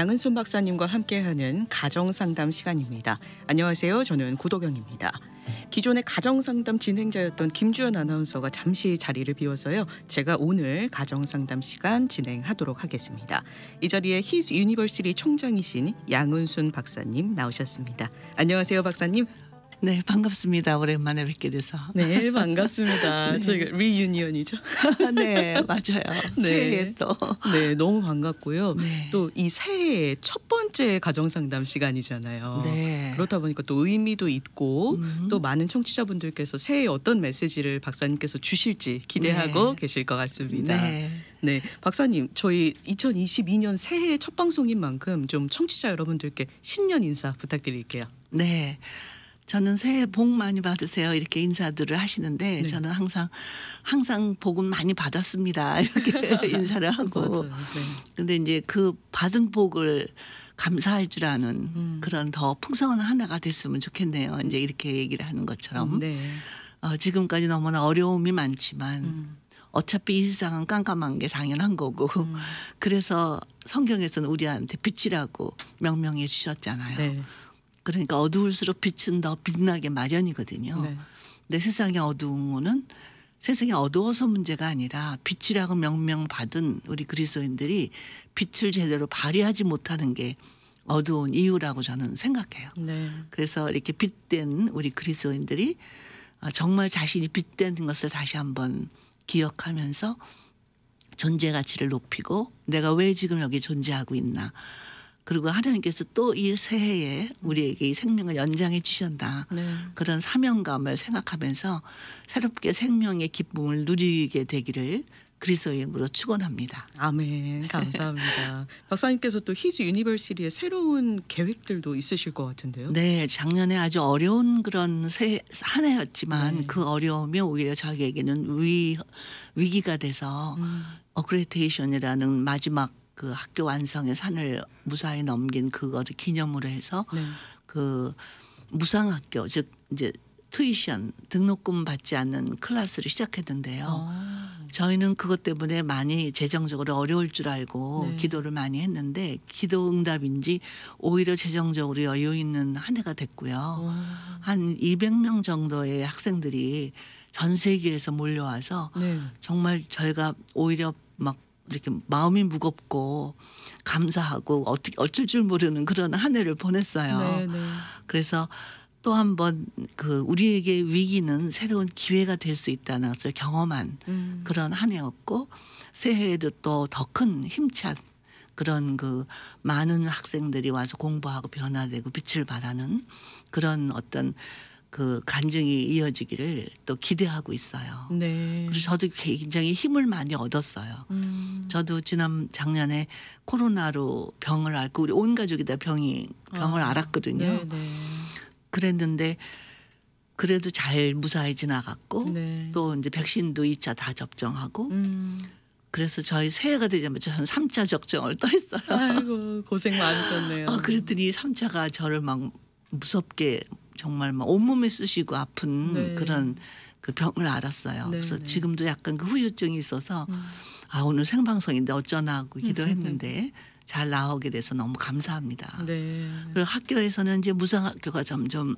양은순 박사님과 함께하는 가정상담 시간입니다. 안녕하세요. 저는 구도경입니다. 기존의 가정상담 진행자였던 김주현 아나운서가 잠시 자리를 비워서요. 제가 오늘 가정상담 시간 진행하도록 하겠습니다. 이 자리에 히스 유니버시리 총장이신 양은순 박사님 나오셨습니다. 안녕하세요, 박사님. 네, 반갑습니다. 오랜만에 뵙게 돼서. 네, 반갑습니다. 네. 저희가 리유니언이죠. 네, 맞아요. 네. 새해 또. 네, 너무 반갑고요. 네. 또이 새해 첫 번째 가정 상담 시간이잖아요. 네. 그렇다 보니까 또 의미도 있고 음. 또 많은 청취자분들께서 새해 어떤 메시지를 박사님께서 주실지 기대하고 네. 계실 것 같습니다. 네, 네 박사님, 저희 2022년 새해 첫 방송인 만큼 좀 청취자 여러분들께 신년 인사 부탁드릴게요. 네. 저는 새해 복 많이 받으세요 이렇게 인사들을 하시는데 네. 저는 항상 항상 복은 많이 받았습니다 이렇게 인사를 하고 맞아요. 네. 근데 이제 그 받은 복을 감사할 줄 아는 음. 그런 더 풍성한 하나가 됐으면 좋겠네요 이제 이렇게 얘기를 하는 것처럼 네. 어, 지금까지 너무나 어려움이 많지만 음. 어차피 이 세상은 깜깜한 게 당연한 거고 음. 그래서 성경에서는 우리한테 빛이라고 명명해 주셨잖아요. 네. 그러니까 어두울수록 빛은 더 빛나게 마련이거든요. 네. 근데 세상의 어두운 거는 세상이 어두워서 문제가 아니라 빛이라고 명명받은 우리 그리스도인들이 빛을 제대로 발휘하지 못하는 게 어두운 이유라고 저는 생각해요. 네. 그래서 이렇게 빛된 우리 그리스도인들이 아, 정말 자신이 빛된 것을 다시 한번 기억하면서 존재 가치를 높이고 내가 왜 지금 여기 존재하고 있나 그리고 하나님께서 또 이 새해에 음. 우리에게 이 생명을 연장해 주셨다. 네. 그런 사명감을 생각하면서 새롭게 생명의 기쁨을 누리게 되기를 그리스도의 이름으로 축원합니다. 아멘. 감사합니다. 박사님께서 또 히즈 유니버시리의 새로운 계획들도 있으실 것 같은데요. 네, 작년에 아주 어려운 그런 새, 한 해였지만 네. 그 어려움이 오히려 저에게는 위 위기가 돼서 음. 어크레테이션이라는 마지막 그 학교 완성의 산을 무사히 넘긴 그거를 기념으로 해서 네. 그 무상학교 즉 이제 트위션 등록금 받지 않는 클래스를 시작했는데요. 아. 저희는 그것 때문에 많이 재정적으로 어려울 줄 알고 네. 기도를 많이 했는데 기도 응답인지 오히려 재정적으로 여유 있는 한 해가 됐고요. 아. 한 200명 정도의 학생들이 전 세계에서 몰려와서 네. 정말 저희가 오히려 막 이렇게 마음이 무겁고 감사하고 어떻게 어쩔 줄 모르는 그런 한 해를 보냈어요. 네네. 네. 그래서 또 한번 그 우리에게 위기는 새로운 기회가 될 수 있다는 것을 경험한 음. 그런 한 해였고 새해에도 또 더 큰 힘찬 그런 그 많은 학생들이 와서 공부하고 변화되고 빛을 발하는 그런 어떤 그 간증이 이어지기를 또 기대하고 있어요. 네. 그리고 저도 굉장히 힘을 많이 얻었어요. 음. 저도 지난 작년에 코로나로 병을 앓고 우리 온 가족이 다 병이 병을 아. 앓았거든요. 네네. 네. 그랬는데 그래도 잘 무사히 지나갔고 네. 또 이제 백신도 2차 다 접종하고 음. 그래서 저희 새해가 되자마자 한 3차 접종을또했어요 아이고 고생 많으셨네요. 아, 그랬더니 3차가 저를 막 무섭게 정말 막 온몸에 쓰시고 아픈 네. 그런 그 병을 알았어요. 네, 그래서 네. 지금도 약간 그 후유증이 있어서 음. 아 오늘 생방송인데 어쩌나 하고 음. 기도했는데 잘 나오게 돼서 너무 감사합니다. 네. 그리고 학교에서는 이제 무상학교가 점점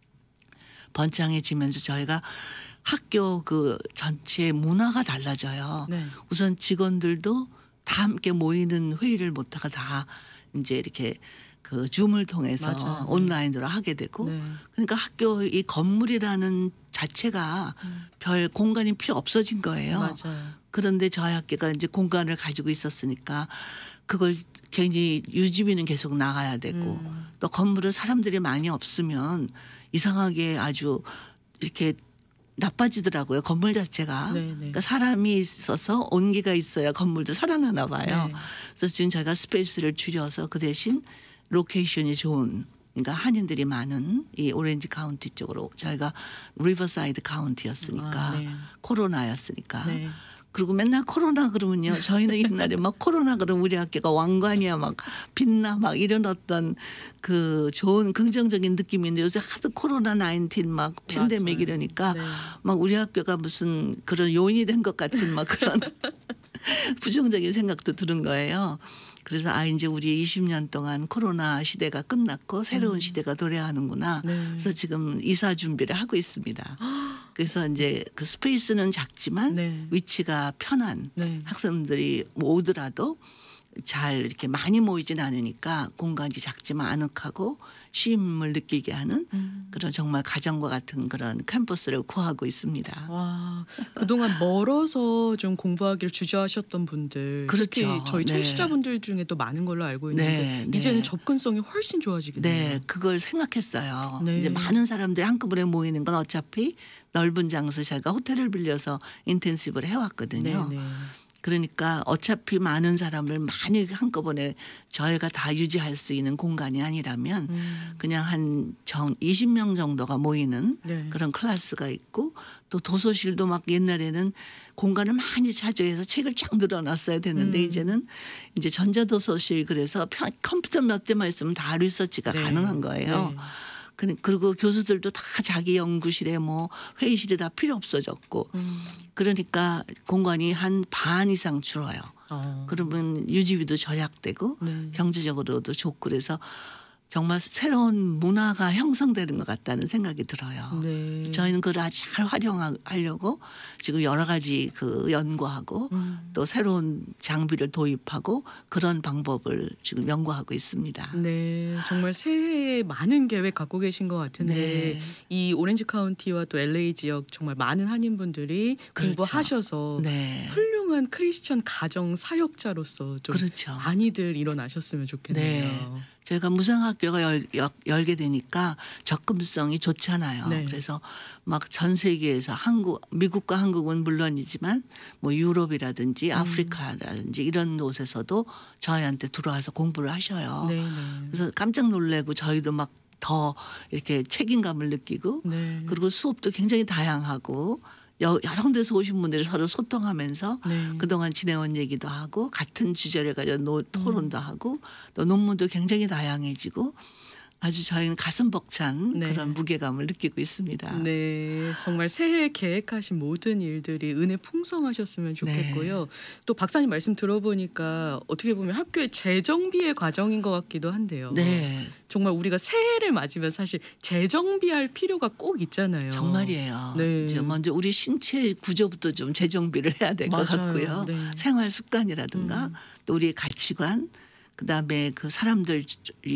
번창해지면서 저희가 학교 그 전체 문화가 달라져요. 네. 우선 직원들도 다 함께 모이는 회의를 못하가 다 이제 이렇게 그 줌을 통해서 맞아요. 네. 온라인으로 하게 되고 네. 그러니까 학교 이 건물이라는 자체가 음. 별 공간이 필요 없어진 거예요. 맞아요. 그런데 저희 학교가 이제 공간을 가지고 있었으니까 그걸 괜히 유지비는 계속 나가야 되고 음. 또 건물을 사람들이 많이 없으면 이상하게 아주 이렇게 나빠지더라고요 건물 자체가 네네. 네. 그러니까 사람이 있어서 온기가 있어야 건물도 살아나나 봐요 네. 그래서 지금 저희가 스페이스를 줄여서 그 대신 로케이션이 좋은 그러니까 한인들이 많은 이 오렌지 카운티 쪽으로 저희가 리버사이드 카운티였으니까 아, 네. 코로나였으니까 네. 그리고 맨날 코로나 그러면요 저희는 옛날에 막 코로나 그러면 우리 학교가 왕관이야 막 빛나 막 이런 어떤 그 좋은 긍정적인 느낌인데 요새 하도 코로나 나인틴 막 팬데믹 이러니까 네. 막 우리 학교가 무슨 그런 요인이 된 것 같은 막 그런 부정적인 생각도 드는 거예요. 그래서 아 이제 우리 20년 동안 코로나 시대가 끝났고 새로운 음. 시대가 도래하는구나. 네. 그래서 지금 이사 준비를 하고 있습니다. 아. 그래서 이제 그 스페이스는 작지만 네. 위치가 편한 네. 학생들이 오더라도 잘 이렇게 많이 모이진 않으니까 공간이 작지만 아늑하고 쉼을 느끼게 하는 음. 그런 정말 가정과 같은 그런 캠퍼스를 구하고 있습니다. 와, 그동안 멀어서 좀 공부하기를 주저하셨던 분들, 그렇죠. 저희 네. 청취자분들 중에 또 많은 걸로 알고 있는데 네, 네. 이제는 네. 접근성이 훨씬 좋아지겠네요. 네, 그걸 생각했어요. 네. 이제 많은 사람들이 한꺼번에 모이는 건 어차피 넓은 장소 제가 호텔을 빌려서 인텐시브를 해왔거든요. 그러니까 어차피 많은 사람을 많이 한꺼번에 저희가 다 유지할 수 있는 공간이 아니라면 음. 그냥 한 정 20명 정도가 모이는 네. 그런 클래스가 있고 또 도서실도 막 옛날에는 공간을 많이 차지해서 책을 쫙 늘어놨어야 되는데 음. 이제는 이제 전자도서실 그래서 컴퓨터 몇 대만 있으면 다 리서치가 네. 가능한 거예요. 네. 그, 그리고 교수들도 다 자기 연구실에 뭐 회의실에 다 필요 없어졌고 음. 그러니까 공간이 한 반 이상 줄어요. 어. 그러면 유지비도 절약되고 네. 경제적으로도 좋고 그래서 정말 새로운 문화가 형성되는 것 같다는 생각이 들어요. 네. 저희는 그걸 잘 활용하려고 지금 여러 가지 그 연구하고 음. 또 새로운 장비를 도입하고 그런 방법을 지금 연구하고 있습니다. 네, 정말 새해에 많은 계획 갖고 계신 것 같은데 네. 이 오렌지 카운티와 또 LA 지역 정말 많은 한인분들이 그렇 공부하셔서 그렇죠. 네. 훌륭한 크리스천 가정 사역자로서 좀 그렇죠. 많이들 일어나셨으면 좋겠네요. 네. 저희가 무상학교가 열, 열, 게 되니까 접근성이 좋잖아요. 네. 그래서 막 전 세계에서 한국, 미국과 한국은 물론이지만 뭐 유럽이라든지 음. 아프리카라든지 음. 이런 곳에서도 저희한테 들어와서 공부를 하셔요. 네네. 네. 그래서 깜짝 놀래고 저희도 막 더 이렇게 책임감을 느끼고 네. 그리고 수업도 굉장히 다양하고 여러 군데서 오신 분들이 서로 소통하면서 네. 그동안 진행한 얘기도 하고 같은 주제를 가지고 노, 토론도 음. 하고 또 논문도 굉장히 다양해지고 아주 저희는 가슴 벅찬 네. 그런 무게감을 느끼고 있습니다. 네, 정말 새해 계획하신 모든 일들이 은혜 풍성하셨으면 네. 좋겠고요. 네. 또 박사님 말씀 들어보니까 어떻게 보면 학교의 재정비의 과정인 것 같기도 한데요. 네, 정말 우리가 새해를 맞으면 사실 재정비할 필요가 꼭 있잖아요. 정말이에요. 네. 이제 먼저 우리 신체 구조부터 좀 재정비를 해야 될 것 같고요. 네. 생활 습관이라든가 음. 또 우리의 가치관 그다음에 그 사람들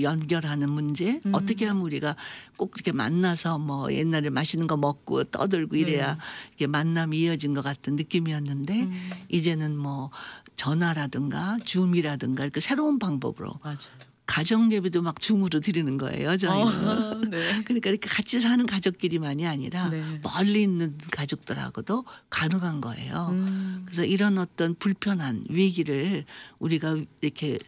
연결하는 문제 음. 어떻게 하면 우리가 꼭 이렇게 만나서 뭐 옛날에 맛있는 거 먹고 떠들고 음. 이래야 음. 이게 만남이 이어진 것 같은 느낌이었는데 음. 이제는 뭐 전화라든가 줌이라든가 이렇게 새로운 방법으로 맞아요. 가정 예배도 막 줌으로 드리는 거예요 저희는 어, 네. 그러니까 이렇게 같이 사는 가족끼리만이 아니라 네. 멀리 있는 가족들하고도 가능한 거예요 음. 그래서 이런 어떤 불편한 위기를 우리가 이렇게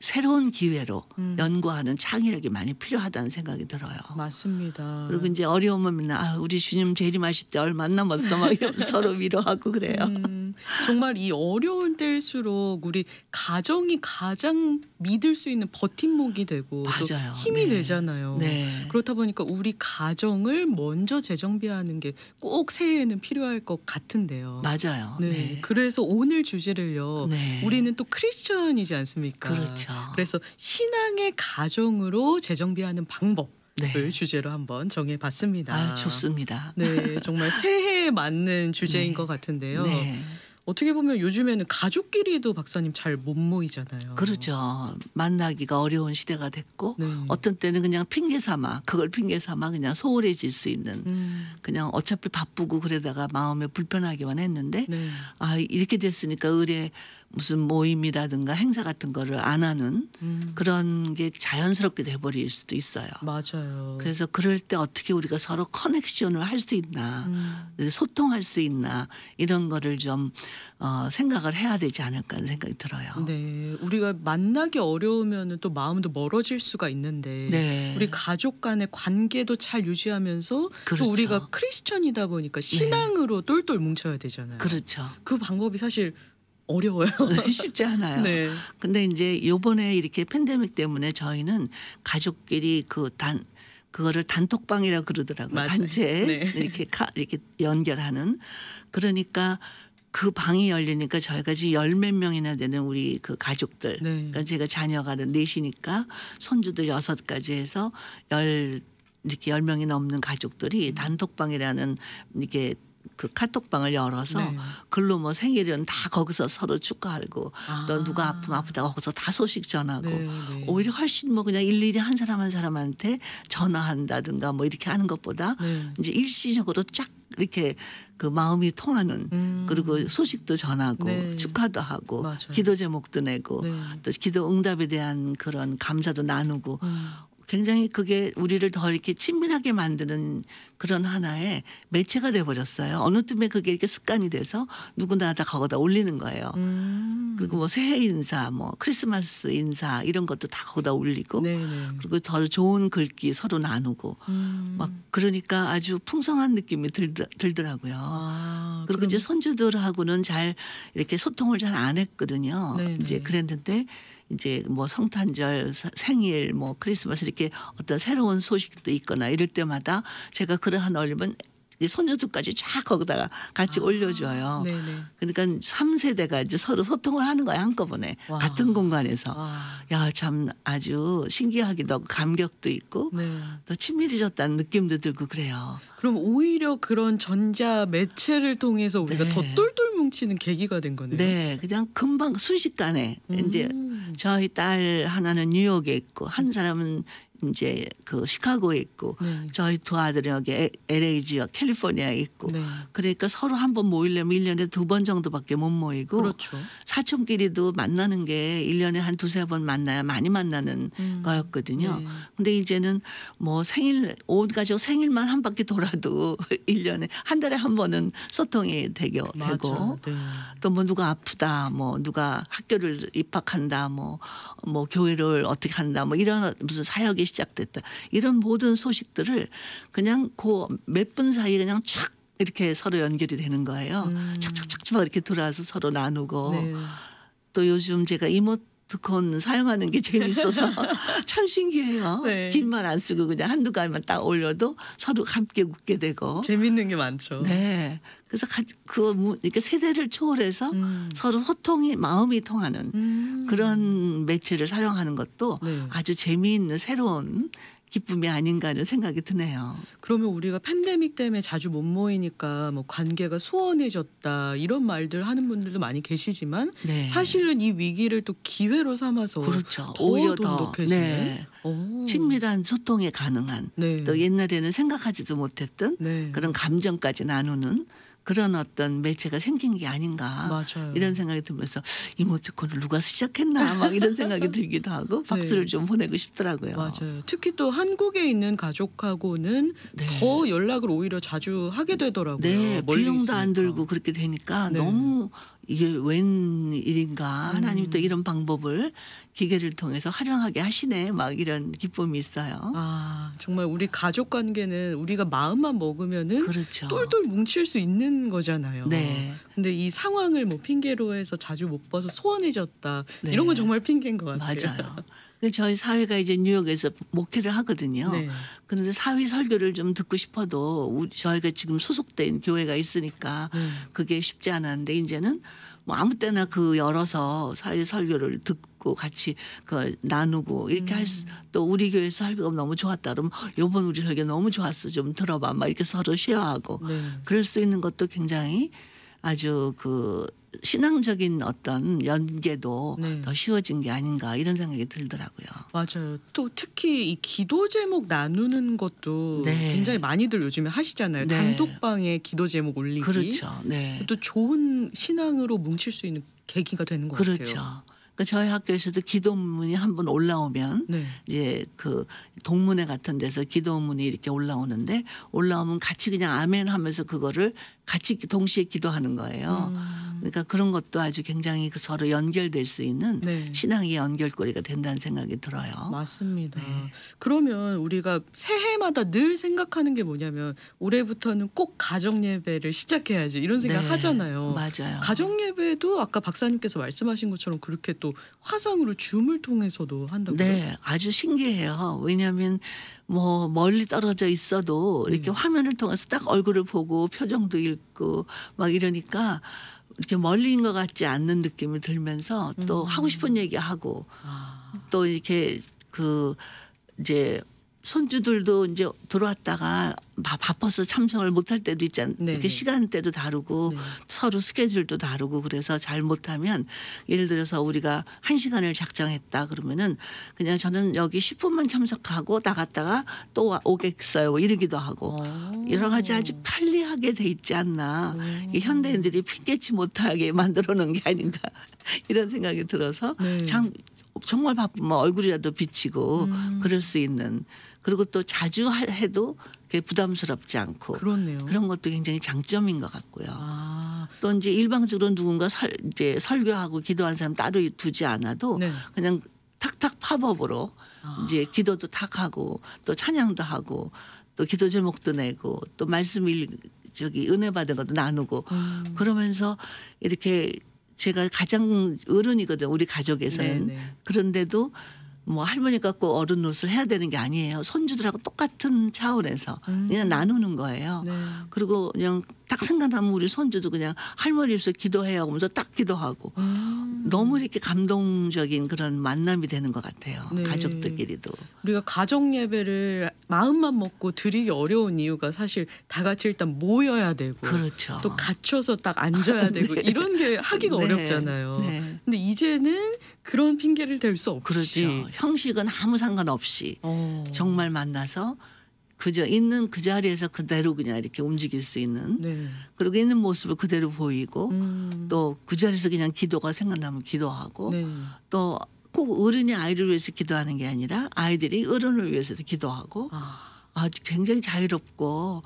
새로운 기회로 음. 연구하는 창의력이 많이 필요하다는 생각이 들어요. 맞습니다. 그리고 이제 어려우면 아, 우리 주님 재림하실 때 얼마 남았어 막 서로 위로하고 그래요. 음, 정말 이 어려운 때일수록 우리 가정이 가장 믿을 수 있는 버팀목이 되고 맞아요. 힘이 네. 되잖아요. 네. 그렇다 보니까 우리 가정을 먼저 재정비하는 게 꼭 새해에는 필요할 것 같은데요. 맞아요. 네. 네. 그래서 오늘 주제를요. 네. 우리는 또 크리스천이지 않습니까? 그렇죠. 그렇죠. 그래서 신앙의 가정으로 재정비하는 방법 네. 주제로 한번 정해봤습니다. 아, 좋습니다. 네, 정말 새해에 맞는 주제인 네. 것 같은데요. 네. 어떻게 보면 요즘에는 가족끼리도 박사님 잘 못 모이잖아요. 그렇죠. 만나기가 어려운 시대가 됐고 네. 어떤 때는 그냥 핑계 삼아 그걸 핑계 삼아 그냥 소홀해질 수 있는 음. 그냥 어차피 바쁘고 그러다가 마음에 불편하기만 했는데 네. 아 이렇게 됐으니까 의뢰 무슨 모임이라든가 행사 같은 거를 안 하는 음. 그런 게 자연스럽게 돼버릴 수도 있어요. 맞아요. 그래서 그럴 때 어떻게 우리가 서로 커넥션을 할 수 있나, 음. 소통할 수 있나 이런 거를 좀 어, 생각을 해야 되지 않을까 하는 생각이 들어요. 네, 우리가 만나기 어려우면 또 마음도 멀어질 수가 있는데 네. 우리 가족 간의 관계도 잘 유지하면서 그렇죠. 또 우리가 크리스천이다 보니까 신앙으로 네. 똘똘 뭉쳐야 되잖아요. 그렇죠. 그 방법이 사실 어려워요. 쉽지 않아요. 네. 근데 이제 요번에 이렇게 팬데믹 때문에 저희는 가족끼리 그 단 그거를 단톡방이라 그러더라고요. 맞아요. 단체 네. 이렇게 카, 이렇게 연결하는 그러니까 그 방이 열리니까 저희가 지금 열몇 명이나 되는 우리 그 가족들. 네. 그러니까 제가 자녀가 넷이니까 네 손주들 여섯까지 해서 열 이렇게 열명이 넘는 가족들이 단톡방이라는 이렇게 그 카톡방을 열어서 네. 글로 뭐 생일은 다 거기서 서로 축하하고 아. 또 누가 아프면 아프다 거기서 다 소식 전하고 네네. 네. 오히려 훨씬 뭐 그냥 일일이 한 사람 한 사람한테 전화한다든가 뭐 이렇게 하는 것보다 네. 이제 일시적으로 쫙 이렇게 그 마음이 통하는 음. 그리고 소식도 전하고 네. 축하도 하고 맞아요. 기도 제목도 내고 네. 또 기도 응답에 대한 그런 감사도 나누고 음. 굉장히 그게 우리를 더 이렇게 친밀하게 만드는 그런 하나의 매체가 돼 버렸어요. 어느 틈에 그게 이렇게 습관이 돼서 누구나 다 거기다 올리는 거예요. 음. 그리고 뭐 새해 인사, 뭐 크리스마스 인사 이런 것도 다 거기다 올리고 네네. 네. 그리고 더 좋은 글귀 서로 나누고 음. 막 그러니까 아주 풍성한 느낌이 들, 들더라고요. 아, 그리고 이제 손주들하고는 잘 이렇게 소통을 잘 안 했거든요. 네네. 이제 네. 그랬는데 이제 뭐 성탄절, 생일, 뭐 크리스마스 이렇게 어떤 새로운 소식도 있거나 이럴 때마다 제가 그러한 얼림은 손녀들까지 쫙 거기다가 같이 아, 올려줘요. 네네. 그러니까 3세대가 이제 서로 소통을 하는 거야 한꺼번에 와. 같은 공간에서. 와. 야참 아주 신기하기도 하고 감격도 있고 네. 더 친밀해졌다는 느낌도 들고 그래요. 그럼 오히려 그런 전자 매체를 통해서 우리가 네. 더 똘똘 뭉치는 계기가 된 거네요. 네, 그냥 금방 순식간에 음. 이제 저희 딸 하나는 뉴욕에 있고 한 사람은 이제 그 시카고에 있고 네. 저희 두 아들이 여기 LA 지역 캘리포니아에 있고 네. 그러니까 서로 한번 모이려면 1년에 두 번 정도밖에 못 모이고 그렇죠. 사촌끼리도 만나는 게 1년에 한 두세 번 만나야 많이 만나는 음. 거였거든요. 네. 근데 이제는 뭐 생일 온 가족 생일만 한 바퀴 돌아도 1년에 한 달에 한 번은 소통이 되게 되고 네. 또뭐 누가 아프다 뭐 누가 학교를 입학한다 뭐뭐 뭐 교회를 어떻게 한다 뭐 이런 무슨 사역이 시작됐다. 이런 모든 소식들을 그냥 그 몇 분 사이에 그냥 촥 이렇게 서로 연결이 되는 거예요. 음. 착착착착 이렇게 들어와서 서로 나누고 네. 또 요즘 제가 이모 두컨 사용하는 게 재밌어서 참 신기해요. 네. 길만 안 쓰고 그냥 한두 지만딱 올려도 서로 함께 웃게 되고. 재밌는 게 많죠. 네. 그래서 그거 이렇게 세대를 초월해서 음. 서로 소통이 마음이 통하는 음. 그런 매체를 사용하는 것도 네. 아주 재미있는 새로운 기쁨이 아닌가는 생각이 드네요. 그러면 우리가 팬데믹 때문에 자주 못 모이니까 뭐 관계가 소원해졌다 이런 말들 하는 분들도 많이 계시지만 네. 사실은 이 위기를 또 기회로 삼아서 그렇죠. 오히려 더 네. 친밀한 소통이 가능한 네. 또 옛날에는 생각하지도 못했던 네. 그런 감정까지 나누는 그런 어떤 매체가 생긴 게 아닌가 맞아요. 이런 생각이 들면서 이모티콘을 누가 시작했나 막 이런 생각이 들기도 하고 네. 박수를 네. 좀 보내고 싶더라고요. 맞아요. 특히 또 한국에 있는 가족하고는 네. 더 연락을 오히려 자주 하게 되더라고요. 네, 비용도 있으니까. 안 들고 그렇게 되니까 네. 너무 이게 웬 일인가 하나님 또 음. 이런 방법을 기계를 통해서 활용하게 하시네 막 이런 기쁨이 있어요. 아 정말 우리 가족 관계는 우리가 마음만 먹으면은 그렇죠. 똘똘 뭉칠 수 있는 거잖아요. 네. 근데 이 상황을 뭐 핑계로 해서 자주 못 봐서 소원해졌다 네. 이런 건 정말 핑계인 것 같아요. 맞아요. 그 저희 사회가 이제 뉴욕에서 목회를 하거든요. 네. 그런데 사회 설교를 좀 듣고 싶어도 우리 저희가 지금 소속된 교회가 있으니까 네. 그게 쉽지 않았는데 이제는 뭐 아무 때나 그 열어서 사회 설교를 듣고 같이 그 나누고 이렇게 음. 할또 우리 교회 설교가 너무 좋았다 그러면 요번 우리 설교 너무 좋았어 좀 들어봐 막 이렇게 서로 쉐어하고 네. 그럴 수 있는 것도 굉장히 아주 그 신앙적인 어떤 연계도 네. 더 쉬워진 게 아닌가 이런 생각이 들더라고요. 맞아요. 또 특히 이 기도 제목 나누는 것도 네. 굉장히 많이들 요즘에 하시잖아요. 네. 단독방에 기도 제목 올리기. 그렇죠. 네. 또 좋은 신앙으로 뭉칠 수 있는 계기가 되는 것 그렇죠. 같아요. 그렇죠. 그러니까 저희 학교에서도 기도문이 한번 올라오면 네. 이제 그 동문회 같은 데서 기도문이 이렇게 올라오는데 올라오면 같이 그냥 아멘 하면서 그거를 같이 동시에 기도하는 거예요. 음. 그러니까 그런 것도 아주 굉장히 그 서로 연결될 수 있는 네. 신앙의 연결고리가 된다는 생각이 들어요. 맞습니다. 네. 그러면 우리가 새해마다 늘 생각하는 게 뭐냐면 올해부터는 꼭 가정 예배를 시작해야지 이런 생각 네. 하잖아요. 맞아요. 가정 예배도 아까 박사님께서 말씀하신 것처럼 그렇게 또 화상으로 줌을 통해서도 한다고요? 네, 아주 신기해요. 왜냐하면 뭐 멀리 떨어져 있어도 이렇게 네. 화면을 통해서 딱 얼굴을 보고 표정도 읽고 있고 막 이러니까 이렇게 멀리인 것 같지 않는 느낌이 들면서 또 음. 하고 싶은 얘기하고 아. 또 이렇게 그 이제 손주들도 이제 들어왔다가 바빠서 참석을 못할 때도 있잖아요. 네. 이렇게 시간대도 다르고 네. 서로 스케줄도 다르고 그래서 잘 못하면 예를 들어서 우리가 한 시간을 작정했다 그러면은 그냥 저는 여기 10분만 참석하고 나갔다가 또 오겠어요 뭐 이러기도 하고 어. 여러 가지 아주 편리하게 돼 있지 않나 이 음. 현대인들이 핑계치 못하게 만들어 놓은 게 아닌가 이런 생각이 들어서 네. 참 정말 바쁘면 얼굴이라도 비치고 음. 그럴 수 있는 그리고 또 자주 해도 부담스럽지 않고 그렇네요. 그런 것도 굉장히 장점인 것 같고요. 아. 또 이제 일방적으로 누군가 설, 이제 설교하고 기도한 사람 따로 두지 않아도 네. 그냥 탁탁 팝업으로 아. 이제 기도도 탁 하고 또 찬양도 하고 또 기도 제목도 내고 또 말씀 일 저기 은혜 받은 것도 나누고 음. 그러면서 이렇게 제가 가장 어른이거든 우리 가족에서는 네네. 네. 그런데도 뭐 할머니 갖고 어른 노릇을 해야 되는 게 아니에요. 손주들하고 똑같은 차원에서 음. 그냥 나누는 거예요. 네. 그리고 그냥 딱 생각나면 우리 손주도 그냥 할머니 로서기도해야 하면서 딱 기도하고 음. 너무 이렇게 감동적인 그런 만남이 되는 것 같아요. 네. 가족들끼리도. 우리가 가정 예배를 마음만 먹고 드리기 어려운 이유가 사실 다 같이 일단 모여야 되고 그렇죠. 또갇혀서딱 앉아야 네. 되고 네. 이런 게 하기가 네. 어렵잖아요. 네. 근데 이제는 그런 핑계를 댈 수 없이 그렇죠. 형식은 아무 상관없이 오. 어. 정말 만나서 그저 있는 그 자리에서 그대로 그냥 이렇게 움직일 수 있는 네. 그리고 있는 모습을 그대로 보이고 음. 또그 자리에서 그냥 기도가 생각나면 기도하고 네. 또꼭 어른이 아이를 위해서 기도하는 게 아니라 아이들이 어른을 위해서도 기도하고 아. 아주 굉장히 자유롭고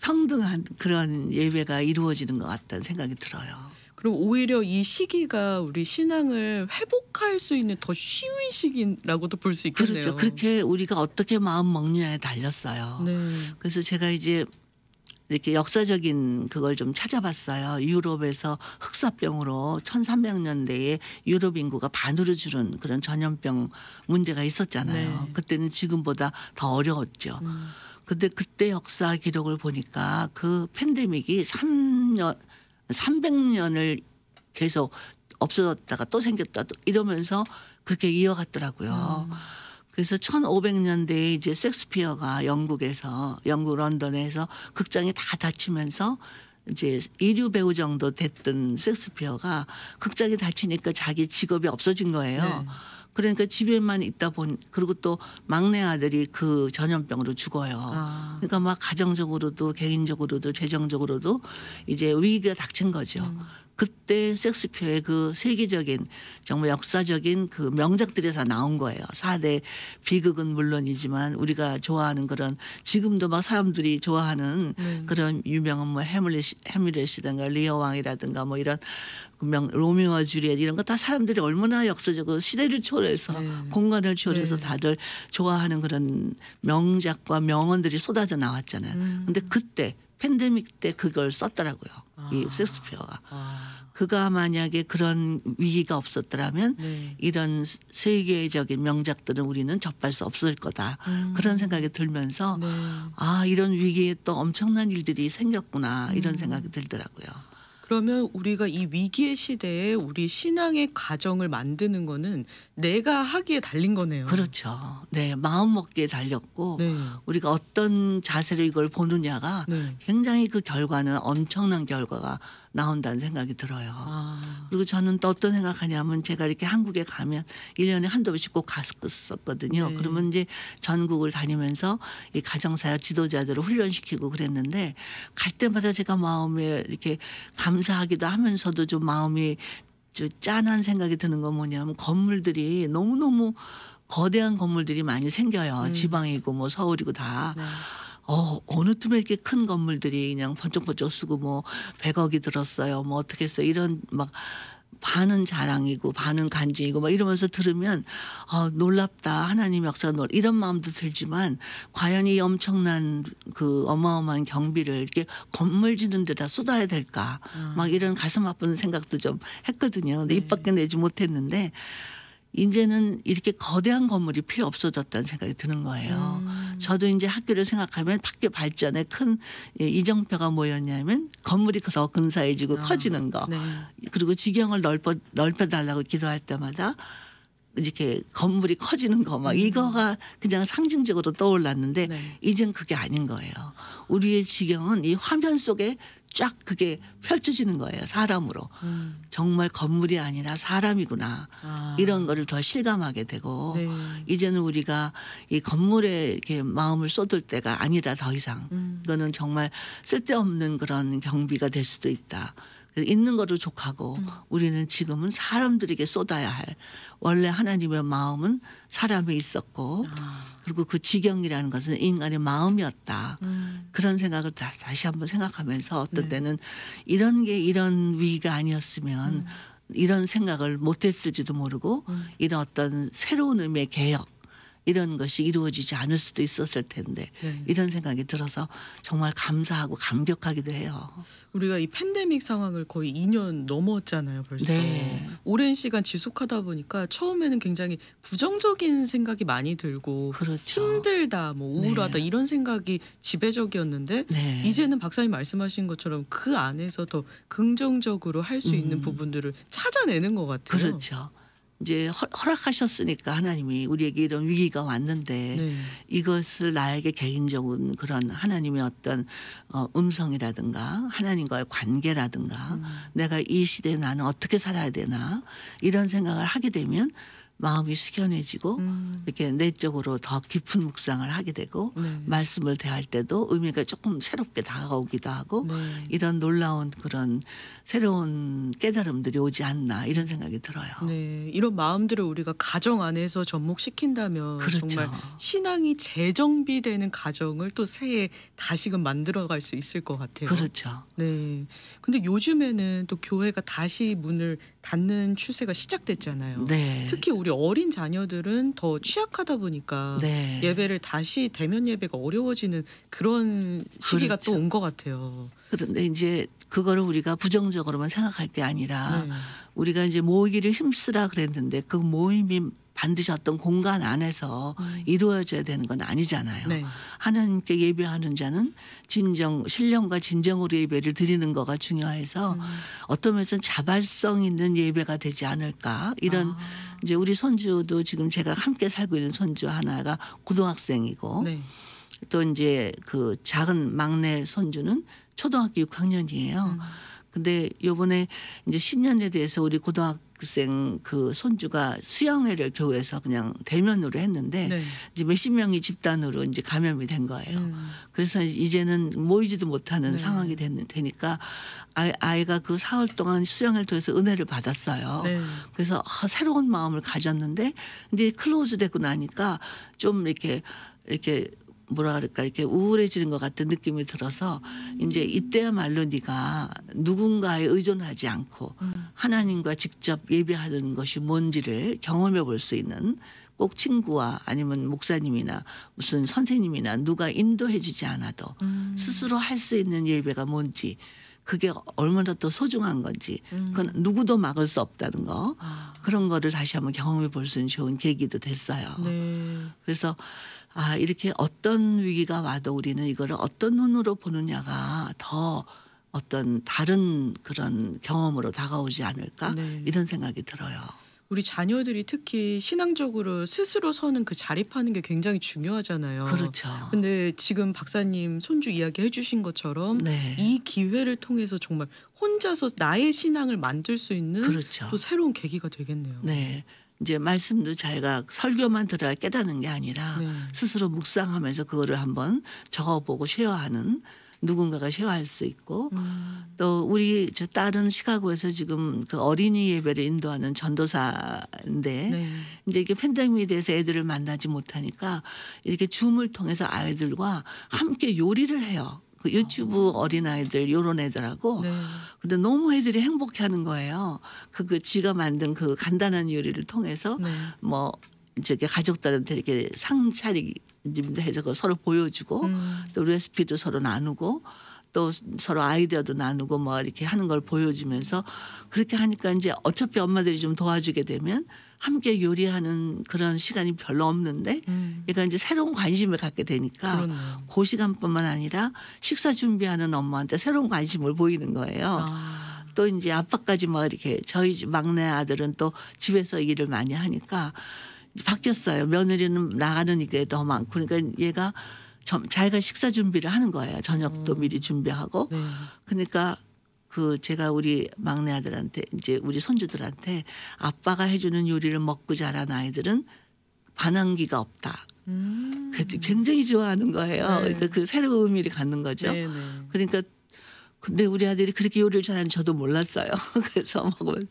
평등한 그런 예배가 이루어지는 것 같다는 생각이 들어요. 그리고 오히려 이 시기가 우리 신앙을 회복할 수 있는 더 쉬운 시기라고도 볼 수 있겠네요. 그렇죠. 그렇게 우리가 어떻게 마음 먹느냐에 달렸어요. 네. 그래서 제가 이제 이렇게 역사적인 그걸 좀 찾아봤어요. 유럽에서 흑사병으로 1300년대에 유럽 인구가 반으로 줄은 그런 전염병 문제가 있었잖아요. 네. 그때는 지금보다 더 어려웠죠. 음. 근데 그때 역사 기록을 보니까 그 팬데믹이 3년 300년을 계속 없어졌다가 또 생겼다 또 이러면서 그렇게 이어갔더라고요. 음. 그래서 1500년대에 이제 섹스피어가 영국에서 영국 런던에서 극장이 다 닫히면서 이제 이류 배우 정도 됐던 섹스피어가 극장이 닫히니까 자기 직업이 없어진 거예요. 네. 그러니까 집에만 있다 본 그리고 또 막내 아들이 그 전염병으로 죽어요. 아. 그러니까 막 가정적으로도 개인적으로도 재정적으로도 이제 위기가 닥친 거죠. 음. 그때 섹스피어의 그 세계적인 정말 역사적인 그 명작들이 다 나온 거예요. 4대 비극은 물론이지만 우리가 좋아하는 그런 지금도 막 사람들이 좋아하는 음. 그런 유명한 뭐해밀렛이든가 리어 왕이라든가 뭐 이런 명 로미오와 주리엣 이런 거 다 사람들이 얼마나 역사적으로 시대를 초월해서 네. 공간을 초월해서 네. 다들 좋아하는 그런 명작과 명언들이 쏟아져 나왔잖아요. 음. 근데 그때 팬데믹 때 그걸 썼더라고요. 아. 이 섹스피어가. 아. 그가 만약에 그런 위기가 없었더라면 네. 이런 세계적인 명작들은 우리는 접할 수 없을 거다. 음. 그런 생각이 들면서 네. 아 이런 위기에 또 엄청난 일들이 생겼구나 이런 음. 생각이 들더라고요. 그러면 우리가 이 위기의 시대에 우리 신앙의 가정을 만드는 거는 내가 하기에 달린 거네요. 그렇죠. 네, 마음 먹기에 달렸고 네. 우리가 어떤 자세로 이걸 보느냐가 네. 굉장히 그 결과는 엄청난 결과가 나온다는 생각이 들어요. 아. 그리고 저는 또 어떤 생각하냐면 제가 이렇게 한국에 가면 1년에 한두 번씩 꼭 갔었거든요. 네. 그러면 이제 전국을 다니면서 이 가정사야 지도자들을 훈련시키고 그랬는데 갈 때마다 제가 마음에 이렇게 감사하기도 하면서도 좀 마음이 좀 짠한 생각이 드는 건 뭐냐면 건물들이 너무너무 거대한 건물들이 많이 생겨요. 음. 지방이고 뭐 서울이고 다. 네. 어, 어느 틈에 이렇게 큰 건물들이 그냥 번쩍번쩍 쓰고 뭐 100억이 들었어요. 뭐 어떻게 했어. 요 이런 막 반은 자랑이고 반은 간증이고 막 이러면서 들으면 어, 놀랍다 하나님 역사 놀 이런 마음도 들지만 과연 이 엄청난 그 어마어마한 경비를 이렇게 건물 짓는 데다 쏟아야 될까 음. 막 이런 가슴 아픈 생각도 좀 했거든요. 근데 네. 입 밖에 내지 못했는데 이제는 이렇게 거대한 건물이 필요 없어졌다는 생각이 드는 거예요. 음. 저도 이제 학교를 생각하면 학교 발전에큰 예, 이정표가 뭐였냐면 건물이 더 근사해지고 아, 커지는 거. 네. 그리고 지경을 넓어 넓혀 달라고 기도할 때마다 이렇게 건물이 커지는 거막 음. 이거가 그냥 상징적으로 떠올랐는데 네. 이젠 그게 아닌 거예요. 우리의 지경은 이 화면 속에 쫙 그게 펼쳐지는 거예요. 사람으로. 음. 정말 건물이 아니라 사람이구나. 아. 이런 거를 더 실감하게 되고 네. 이제는 우리가 이 건물에 이렇게 마음을 쏟을 때가 아니다 더 이상. 음. 이거는 정말 쓸데없는 그런 경비가 될 수도 있다. 있는 거를 족하고 음. 우리는 지금은 사람들에게 쏟아야 할 원래 하나님의 마음은 사람에 있었고 아. 그리고 그 지경이라는 것은 인간의 마음이었다 음. 그런 생각을 다, 다시 한번 생각하면서 어떤 네. 때는 이런 게 이런 위기가 아니었으면 음. 이런 생각을 못했을지도 모르고 음. 이런 어떤 새로운 의미의 개혁 이런 것이 이루어지지 않을 수도 있었을 텐데 네. 이런 생각이 들어서 정말 감사하고 감격하기도 해요. 우리가 이 팬데믹 상황을 거의 2년 넘었잖아요, 벌써. 네. 오랜 시간 지속하다 보니까 처음에는 굉장히 부정적인 생각이 많이 들고 그렇죠. 힘들다, 뭐 네. 우울하다 네. 이런 생각이 지배적이었는데 네. 이제는 박사님 말씀하신 것처럼 그 안에서 더 긍정적으로 할수 음. 있는 부분들을 찾아내는 것 같아요. 그렇죠. 이제 허락하셨으니까 하나님이 우리에게 이런 위기가 왔는데 네. 이것을 나에게 개인적인 그런 하나님의 어떤 어, 음성이라든가 하나님과의 관계라든가 음. 내가 이 시대에 나는 어떻게 살아야 되나 이런 생각을 하게 되면 마음이 숙연해지고 음. 이렇게 내적으로 더 깊은 묵상을 하게 되고 네. 말씀을 대할 때도 의미가 조금 새롭게 다가오기도 하고 네. 이런 놀라운 그런 새로운 깨달음들이 오지 않나 이런 생각이 들어요. 네, 이런 마음들을 우리가 가정 안에서 접목시킨다면 그렇죠. 정말 신앙이 재정비되는 가정을 또 새해 다시금 만들어갈 수 있을 것 같아요. 그렇죠. 네, 근데 요즘에는 또 교회가 다시 문을 닫는 추세가 시작됐잖아요. 네. 특히 우리 우리 어린 자녀들은 더 취약하다 보니까 네. 예배를 다시 대면 예배가 어려워지는 그런 시기가 그렇죠. 또온 것 같아요. 그런데 이제 그거를 우리가 부정적으로만 생각할 게 아니라 네. 우리가 이제 모이기를 힘쓰라 그랬는데 그 모임이 반드시 어떤 공간 안에서 음. 이루어져야 되는 건 아니잖아요. 네. 하나님께 예배하는 자는 진정 신령과 진정으로 예배를 드리는 거가 중요해서 음. 어떤 면에서는 자발성 있는 예배가 되지 않을까 이런 아. 이제 우리 손주도 지금 제가 함께 살고 있는 손주 하나가 고등학생이고 네. 또 이제 그 작은 막내 손주는 초등학교 6학년이에요. 음. 근데 요번에 이제 신년에 대해서 우리 고등학교 대학생 그 손주가 수영회를 교회에서 그냥 대면으로 했는데 네. 이제 몇십 명이 집단으로 이제 감염이 된 거예요. 음. 그래서 이제는 모이지도 못하는 네. 상황이 됐는 되니까 아이, 아이가 그 사흘 동안 수영회를 통해서 은혜를 받았어요. 네. 그래서 아, 새로운 마음을 가졌는데 이제 클로즈 되고 나니까 좀 이렇게 이렇게 뭐라 그럴까 이렇게 우울해지는 것 같은 느낌이 들어서 이제 이때야말로 네가 누군가에 의존하지 않고 하나님과 직접 예배하는 것이 뭔지를 경험해 볼 수 있는 꼭 친구와 아니면 목사님이나 무슨 선생님이나 누가 인도해 주지 않아도 음. 스스로 할 수 있는 예배가 뭔지 그게 얼마나 또 소중한 건지 음. 그건 누구도 막을 수 없다는 거 아. 그런 거를 다시 한번 경험해 볼 수 있는 좋은 계기도 됐어요. 네. 그래서 아 이렇게 어떤 위기가 와도 우리는 이거를 어떤 눈으로 보느냐가 더 어떤 다른 그런 경험으로 다가오지 않을까 네. 이런 생각이 들어요. 우리 자녀들이 특히 신앙적으로 스스로 서는 그 자립하는 게 굉장히 중요하잖아요. 그렇죠. 근데 지금 박사님 손주 이야기 해주신 것처럼 네. 이 기회를 통해서 정말 혼자서 나의 신앙을 만들 수 있는 그렇죠. 또 새로운 계기가 되겠네요. 네. 이제 말씀도 자기가 설교만 들어야 깨닫는 게 아니라 네. 스스로 묵상하면서 그거를 한번 적어보고 쉐어하는 누군가가 쉐어할 수 있고 음. 또 우리 저 딸은 시카고에서 지금 그 어린이 예배를 인도하는 전도사인데 네. 이제 이게 팬데믹에 대해서 애들을 만나지 못하니까 이렇게 줌을 통해서 아이들과 함께 요리를 해요. 그 유튜브 어린아이들 요런 애들하고 네. 근데 너무 애들이 행복해하는 거예요. 그, 그 지가 만든 그 간단한 요리를 통해서 네. 뭐 저기 가족들한테 이렇게 상 차리기도 해서 그 서로 보여주고 음. 또 레시피도 서로 나누고 또 서로 아이디어도 나누고 뭐 이렇게 하는 걸 보여주면서 그렇게 하니까 이제 어차피 엄마들이 좀 도와주게 되면 함께 요리하는 그런 시간이 별로 없는데 음. 그러 이제 새로운 관심을 갖게 되니까 고그 시간뿐만 아니라 식사 준비하는 엄마한테 새로운 관심을 보이는 거예요. 아. 또 이제 아빠까지 막 뭐 이렇게 저희 집 막내 아들은 또 집에서 일을 많이 하니까 바뀌었어요. 며느리는 나가는 이게 더 많고 그러니까 얘가 점, 자기가 식사 준비를 하는 거예요. 저녁도 음. 미리 준비하고. 네. 그러니까 그 제가 우리 막내 아들한테 이제 우리 손주들한테 아빠가 해주는 요리를 먹고 자란 아이들은 반항기가 없다. 음. 굉장히 좋아하는 거예요. 네. 그러니까 그 새로운 의미를 갖는 거죠. 네, 네. 그러니까 근데 우리 아들이 그렇게 요리를 잘하는 저도 몰랐어요. 그래서 먹으면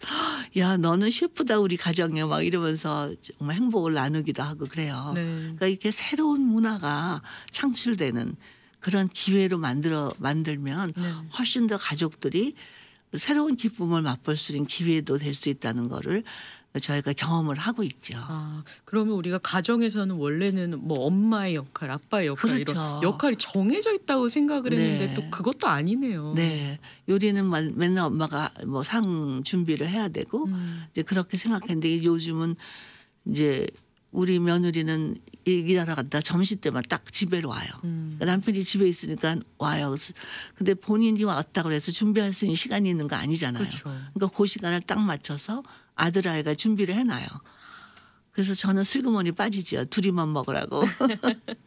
야 너는 셰프다 우리 가정에 막 이러면서 정말 행복을 나누기도 하고 그래요. 네. 그러니까 이렇게 새로운 문화가 창출되는 그런 기회로 만들어 만들면 네. 훨씬 더 가족들이 새로운 기쁨을 맛볼 수 있는 기회도 될 수 있다는 거를 저희가 경험을 하고 있죠. 아, 그러면 우리가 가정에서는 원래는 뭐 엄마의 역할, 아빠의 역할 그렇죠. 이런 역할이 정해져 있다고 생각을 했는데 네. 또 그것도 아니네요. 네, 요리는 맨날 엄마가 뭐 상 준비를 해야 되고 음. 이제 그렇게 생각했는데 요즘은 이제 우리 며느리는 이 나라 갔다 점심 때만 딱집에 와요. 음. 그러니까 남편이 집에 있으니까 와요. 근데 본인이 왔다 그래서 준비할 수 있는 시간이 있는 거 아니잖아요. 그렇 그러니까 그 시간을 딱 맞춰서 아들 아이가 준비를 해놔요. 그래서 저는 슬그머니 빠지지요. 둘이만 먹으라고.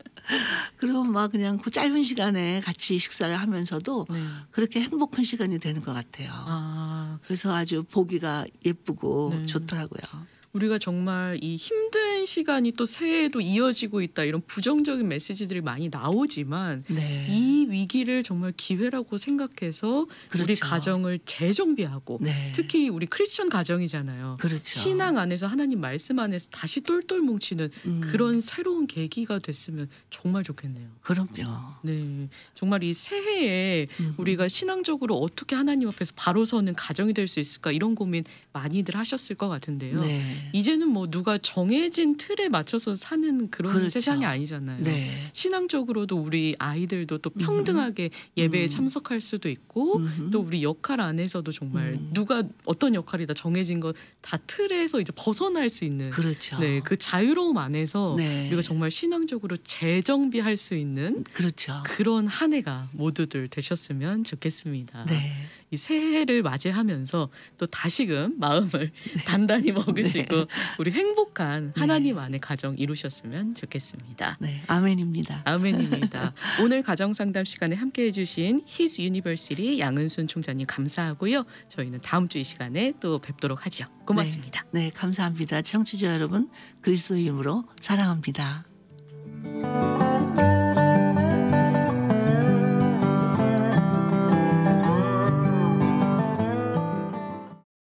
그리고 막 그냥 그 짧은 시간에 같이 식사를 하면서도 네. 그렇게 행복한 시간이 되는 것 같아요. 아. 그래서 아주 보기가 예쁘고 네. 좋더라고요. 우리가 정말 이 힘든 시간이 또 새해에도 이어지고 있다 이런 부정적인 메시지들이 많이 나오지만 네. 이 위기를 정말 기회라고 생각해서 그렇죠. 우리 가정을 재정비하고 네. 특히 우리 크리스천 가정이잖아요. 그렇죠. 신앙 안에서 하나님 말씀 안에서 다시 똘똘 뭉치는 음. 그런 새로운 계기가 됐으면 정말 좋겠네요. 그럼요. 네, 정말 이 새해에 음. 우리가 신앙적으로 어떻게 하나님 앞에서 바로 서는 가정이 될 수 있을까 이런 고민 많이들 하셨을 것 같은데요. 네. 네. 이제는 뭐 누가 정해진 틀에 맞춰서 사는 그런 그렇죠. 세상이 아니잖아요. 네. 신앙적으로도 우리 아이들도 또 평등하게 음. 예배에 참석할 수도 있고 음. 또 우리 역할 안에서도 정말 음. 누가 어떤 역할이다 정해진 것 다 틀에서 이제 벗어날 수 있는 그렇죠. 네, 그 자유로움 안에서 네. 우리가 정말 신앙적으로 재정비할 수 있는 그렇죠. 그런 한 해가 모두들 되셨으면 좋겠습니다. 네. 이 새해를 맞이하면서 또 다시금 마음을 단단히 먹으시고 네. 우리 행복한 하나님 네. 안의 가정 이루셨으면 좋겠습니다. 네, 아멘입니다. 아멘입니다. 오늘 가정 상담 시간에 함께 해주신 히즈 유니버시리 양은순 총장님 감사하고요. 저희는 다음 주이 시간에 또 뵙도록 하죠. 고맙습니다. 네, 네 감사합니다. 청취자 여러분 그리스도 이름으로 사랑합니다.